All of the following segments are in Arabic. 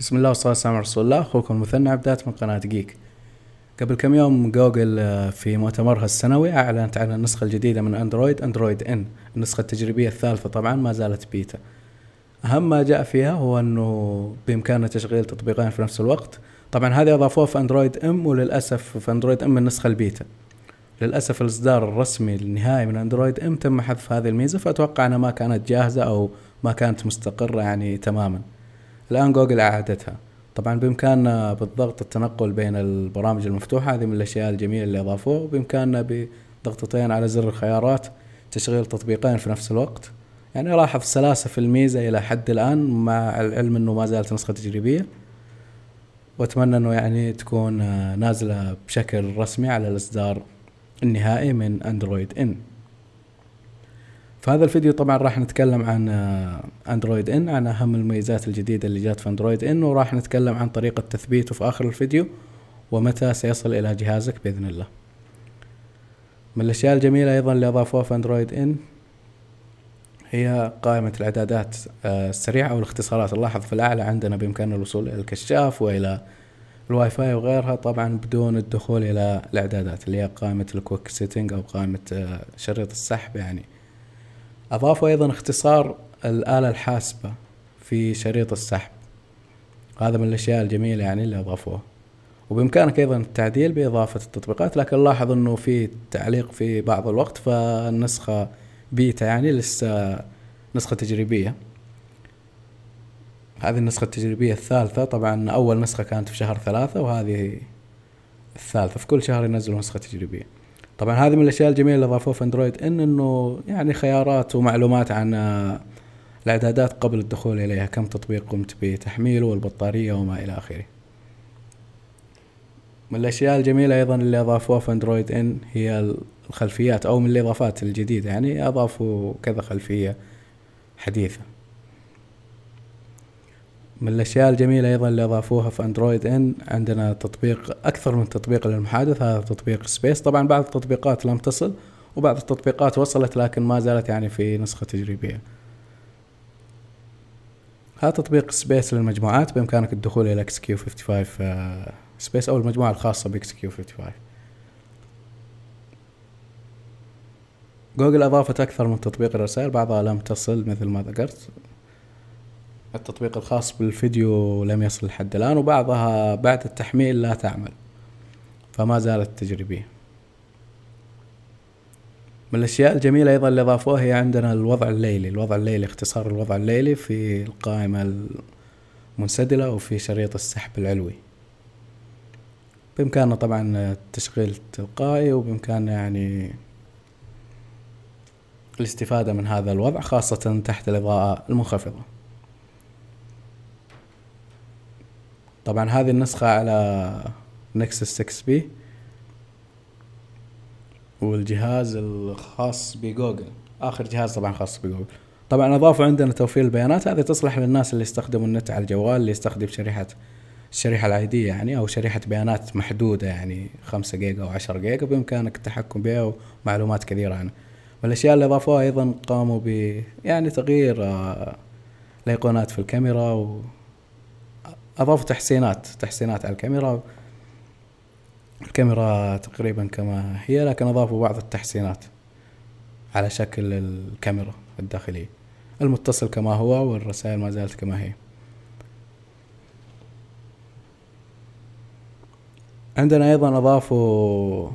بسم الله والصلاة والسلام على رسول الله أخوكم المثنى عبدات من قناة جيك قبل كم يوم جوجل آه، في مؤتمرها السنوي أعلنت عن النسخة الجديدة من أندرويد أندرويد إن النسخة التجريبية الثالثة طبعا ما زالت بيتا أهم ما جاء فيها هو أنه بإمكاننا تشغيل تطبيقين في نفس الوقت طبعا هذه أضافوها في أندرويد إم وللأسف في أندرويد إم النسخة البيتا للأسف الإصدار الرسمي النهائي من أندرويد إم تم حذف هذه الميزة فأتوقع أنها ما كانت جاهزة أو ما كانت مستقرة يعني تماما الان جوجل اعادتها طبعا بامكاننا بالضغط التنقل بين البرامج المفتوحه هذه من الاشياء الجميله اللي اضافوه وبامكاننا بضغطتين على زر الخيارات تشغيل تطبيقين في نفس الوقت يعني لاحظ سلاسه في الميزه الى حد الان مع العلم انه ما زالت نسخه تجريبيه واتمنى انه يعني تكون نازله بشكل رسمي على الاصدار النهائي من اندرويد ان في هذا الفيديو طبعا راح نتكلم عن اندرويد آه، ان عن اهم المميزات الجديدة اللي جات في اندرويد ان وراح نتكلم عن طريقة تثبيته في اخر الفيديو ومتى سيصل الى جهازك باذن الله من الاشياء الجميلة ايضا اللي اضافوها في اندرويد ان هي قائمة الاعدادات آه، السريعة والاختصارات نلاحظ في الاعلى عندنا بامكاننا الوصول الى الكشاف والى الواي فاي وغيرها طبعا بدون الدخول الى الاعدادات اللي هي قائمة الكويك سيتنج او قائمة آه، شريط السحب يعني أضافوا أيضا اختصار الآلة الحاسبة في شريط السحب هذا من الأشياء الجميلة يعني اللي أضافوها وبإمكانك أيضا التعديل بإضافة التطبيقات لكن لاحظ أنه في تعليق في بعض الوقت فالنسخة بيتا يعني لسه نسخة تجريبية هذه النسخة التجريبية الثالثة طبعا أول نسخة كانت في شهر ثلاثة وهذه الثالثة في كل شهر ينزلوا نسخة تجريبية طبعا هذه من الاشياء الجميله اللي ضافوها في اندرويد ان انه يعني خيارات ومعلومات عن الاعدادات قبل الدخول اليها كم تطبيق قمت بتحميله والبطاريه وما الى اخره من الاشياء الجميله ايضا اللي اضافوها في اندرويد ان هي الخلفيات او من الاضافات الجديده يعني اضافوا كذا خلفيه حديثه من الاشياء الجميله ايضا اللي اضافوها في اندرويد ان عندنا تطبيق اكثر من تطبيق للمحادثه هذا تطبيق سبيس طبعا بعض التطبيقات لم تصل وبعض التطبيقات وصلت لكن ما زالت يعني في نسخه تجريبيه هذا تطبيق سبيس للمجموعات بامكانك الدخول الى اكس كيو 55 آه، سبيس او المجموعه الخاصه باكس كيو 55 جوجل اضافت اكثر من تطبيق الرسائل بعضها لم تصل مثل ما ذكرت التطبيق الخاص بالفيديو لم يصل لحد الآن وبعضها بعد التحميل لا تعمل فما زالت تجريبية من الأشياء الجميلة أيضا اللي ضافوها هي عندنا الوضع الليلي الوضع الليلي اختصار الوضع الليلي في القائمة المنسدلة وفي شريط السحب العلوي بإمكاننا طبعا التشغيل التلقائي وبإمكاننا يعني الاستفادة من هذا الوضع خاصة تحت الإضاءة المنخفضة طبعا هذه النسخة على نكسس 6 بي والجهاز الخاص بجوجل اخر جهاز طبعا خاص بجوجل طبعا اضافوا عندنا توفير البيانات هذه تصلح للناس اللي يستخدموا النت على الجوال اللي يستخدم شريحة الشريحة العادية يعني او شريحة بيانات محدودة يعني خمسة جيجا او عشرة جيجا بامكانك التحكم بها ومعلومات كثيرة عنها والاشياء اللي اضافوها ايضا قاموا ب يعني تغيير آه، الايقونات في الكاميرا و اضافوا تحسينات تحسينات على الكاميرا الكاميرا تقريبا كما هي لكن اضافوا بعض التحسينات على شكل الكاميرا الداخلية المتصل كما هو والرسائل ما زالت كما هي عندنا ايضا اضافوا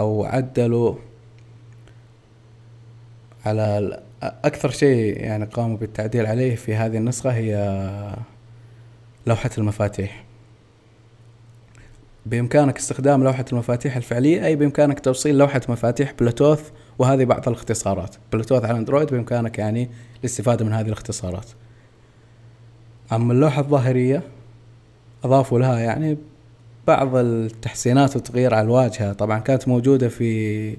او عدلوا على اكثر شيء يعني قاموا بالتعديل عليه في هذه النسخة هي لوحة المفاتيح بإمكانك استخدام لوحة المفاتيح الفعلية أي بإمكانك توصيل لوحة مفاتيح بلوتوث وهذه بعض الاختصارات بلوتوث على أندرويد بإمكانك يعني الاستفادة من هذه الاختصارات أما اللوحة الظاهرية أضافوا لها يعني بعض التحسينات والتغيير على الواجهة طبعا كانت موجودة في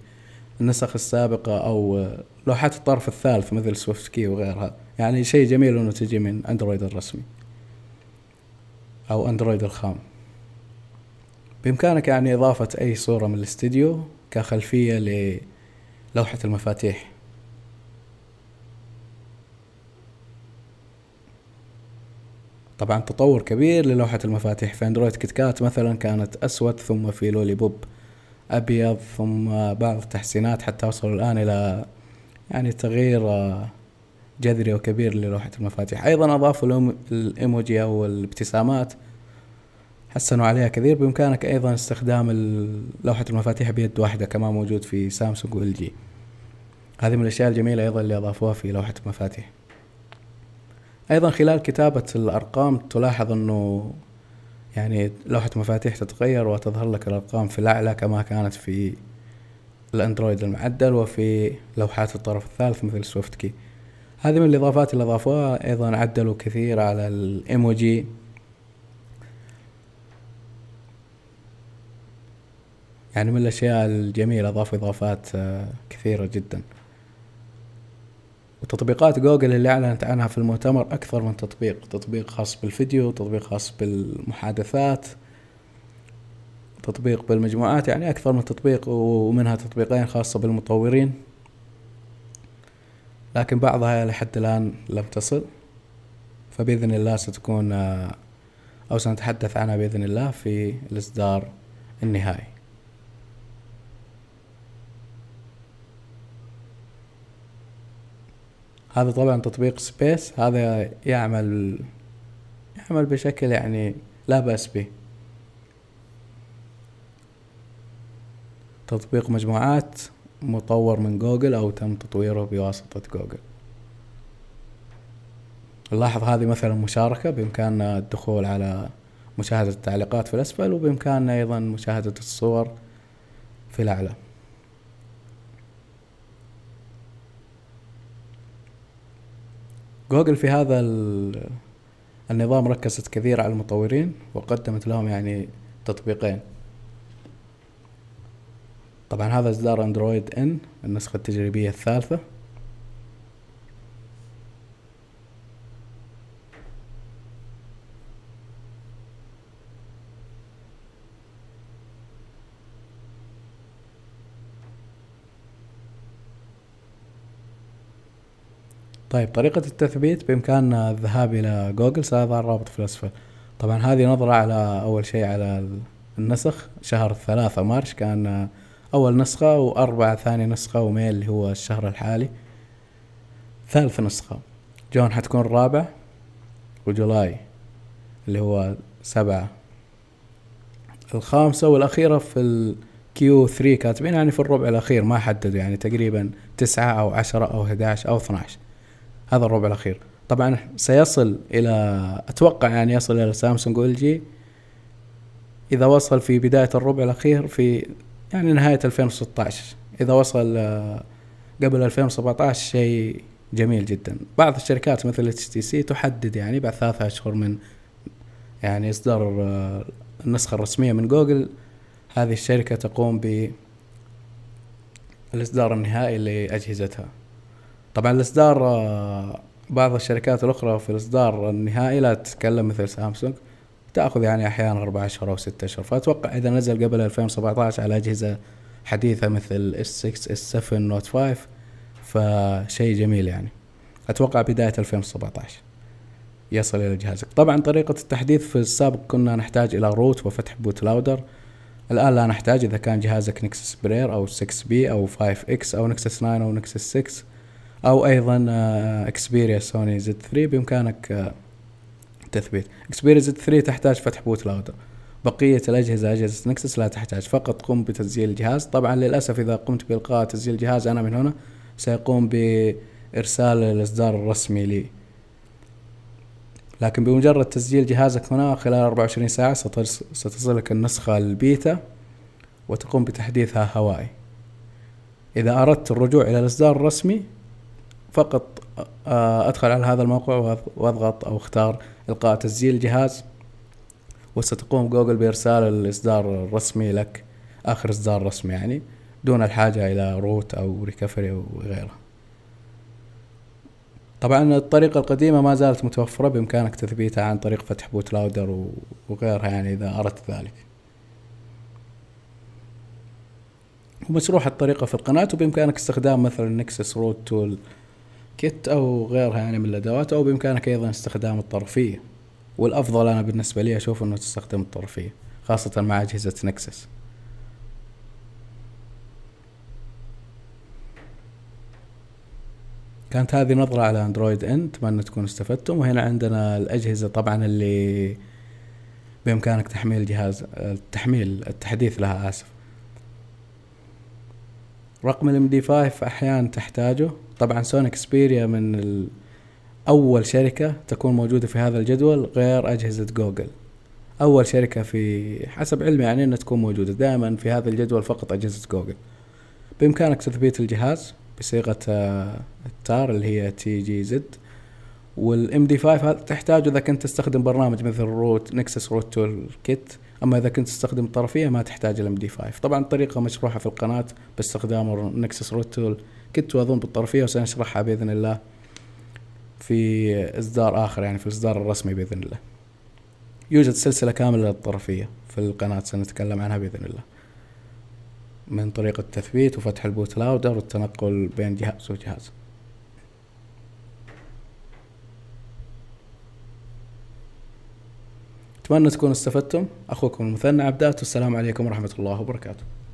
النسخ السابقة أو لوحات الطرف الثالث مثل سويفت كي وغيرها يعني شيء جميل أنه تجي من أندرويد الرسمي أو أندرويد الخام بإمكانك يعني إضافة أي صورة من الاستديو كخلفية للوحة المفاتيح طبعا تطور كبير للوحة المفاتيح في أندرويد كتكات مثلا كانت أسود ثم في لولي بوب أبيض ثم بعض التحسينات حتى وصلوا الآن إلى يعني تغيير جذري وكبير للوحة المفاتيح أيضا أضافوا الإيموجي أو الابتسامات حسنوا عليها كثير بإمكانك أيضا استخدام لوحة المفاتيح بيد واحدة كما موجود في سامسونج وال جي هذه من الأشياء الجميلة أيضا اللي أضافوها في لوحة المفاتيح أيضا خلال كتابة الأرقام تلاحظ أنه يعني لوحة مفاتيح تتغير وتظهر لك الأرقام في الأعلى كما كانت في الأندرويد المعدل وفي لوحات الطرف الثالث مثل سويفت كي هذه من الاضافات اللي اضافوها ايضا عدلوا كثير على الايموجي يعني من الاشياء الجميله اضافوا اضافات آه، كثيره جدا وتطبيقات جوجل اللي اعلنت عنها في المؤتمر اكثر من تطبيق تطبيق خاص بالفيديو تطبيق خاص بالمحادثات تطبيق بالمجموعات يعني اكثر من تطبيق ومنها تطبيقين خاصه بالمطورين لكن بعضها لحد الآن لم تصل فبإذن الله ستكون آه، أو سنتحدث عنها بإذن الله في الإصدار النهائي هذا طبعا تطبيق سبيس هذا يعمل يعمل بشكل يعني لا بأس به تطبيق مجموعات مطور من جوجل او تم تطويره بواسطة جوجل نلاحظ هذه مثلا مشاركة بامكاننا الدخول على مشاهدة التعليقات في الاسفل وبامكاننا ايضا مشاهدة الصور في الاعلى جوجل في هذا النظام ركزت كثير على المطورين وقدمت لهم يعني تطبيقين طبعا هذا اصدار اندرويد ان النسخة التجريبية الثالثة طيب طريقة التثبيت بإمكاننا الذهاب إلى جوجل سيظهر الرابط في الأسفل طبعا هذه نظرة على أول شيء على النسخ شهر ثلاثة مارش كان أول نسخة وأربعة ثاني نسخة وميل اللي هو الشهر الحالي ثالث نسخة جون حتكون الرابع وجولاي اللي هو سبعة الخامسة والأخيرة في الكيو ثري كاتبين يعني في الربع الأخير ما حددوا يعني تقريبا تسعة أو عشرة أو 11 أو 12 هذا الربع الأخير طبعا سيصل إلى أتوقع يعني يصل إلى سامسونج وإل جي إذا وصل في بداية الربع الأخير في يعني نهاية 2016 إذا وصل آه، قبل 2017 شيء جميل جدا بعض الشركات مثل اتش تي سي تحدد يعني بعد ثلاثة أشهر من يعني إصدار آه، النسخة الرسمية من جوجل هذه الشركة تقوم ب الإصدار النهائي لأجهزتها طبعا الإصدار آه، بعض الشركات الأخرى في الإصدار النهائي لا تتكلم مثل سامسونج تاخذ يعني احيانا اربع اشهر او ست اشهر فاتوقع اذا نزل قبل 2017 على اجهزه حديثه مثل اس 6 اس 7 نوت 5 فشيء جميل يعني اتوقع بدايه 2017 يصل الى جهازك طبعا طريقه التحديث في السابق كنا نحتاج الى روت وفتح بوت لاودر الان لا نحتاج اذا كان جهازك نكسس برير او 6 بي او 5 اكس او نكسس 9 او نكسس 6 او ايضا اكسبيريا سوني زد 3 بامكانك آه، التثبيت اكسبيريا زد 3 تحتاج فتح بوت لاودر بقية الأجهزة أجهزة نكسس لا تحتاج فقط قم بتسجيل الجهاز طبعا للأسف إذا قمت بإلقاء تسجيل الجهاز أنا من هنا سيقوم بإرسال الإصدار الرسمي لي لكن بمجرد تسجيل جهازك هنا خلال 24 ساعة ستصلك النسخة البيتا وتقوم بتحديثها هوائي إذا أردت الرجوع إلى الإصدار الرسمي فقط آه، أدخل على هذا الموقع وأضغط أو اختار إلقاء تسجيل الجهاز وستقوم جوجل بإرسال الإصدار الرسمي لك آخر إصدار رسمي يعني دون الحاجة إلى روت أو ريكفري وغيره طبعا الطريقة القديمة ما زالت متوفرة بإمكانك تثبيتها عن طريق فتح بوت لاودر وغيرها يعني إذا أردت ذلك ومشروح الطريقة في القناة وبإمكانك استخدام مثلا نكسس روت تول كت أو غيرها يعني من الأدوات أو بإمكانك أيضا استخدام الطرفية والأفضل أنا بالنسبة لي أشوف أنه تستخدم الطرفية خاصة مع أجهزة نكسس كانت هذه نظرة على اندرويد ان اتمنى تكونوا استفدتم وهنا عندنا الاجهزة طبعا اللي بامكانك تحميل جهاز التحميل التحديث لها اسف رقم الام دي 5 احيانا تحتاجه طبعا سونيك سبيريا من اول شركة تكون موجودة في هذا الجدول غير اجهزة جوجل اول شركة في حسب علمي يعني انها تكون موجودة دائما في هذا الجدول فقط اجهزة جوجل بامكانك تثبيت الجهاز بصيغة آه، التار اللي هي تي جي زد والام دي 5 تحتاجه اذا كنت تستخدم برنامج مثل روت نكسس روت تول كيت اما اذا كنت تستخدم الطرفيه ما تحتاج الام دي 5 طبعا الطريقه مشروحه في القناه باستخدام نكسس روت تول كنت اظن بالطرفيه وسنشرحها باذن الله في اصدار اخر يعني في الاصدار الرسمي باذن الله يوجد سلسله كامله للطرفيه في القناه سنتكلم عنها باذن الله من طريقه التثبيت وفتح البوت لاودر والتنقل بين جهاز وجهاز أتمنى تكونوا استفدتم أخوكم المثنى عبدات والسلام عليكم ورحمة الله وبركاته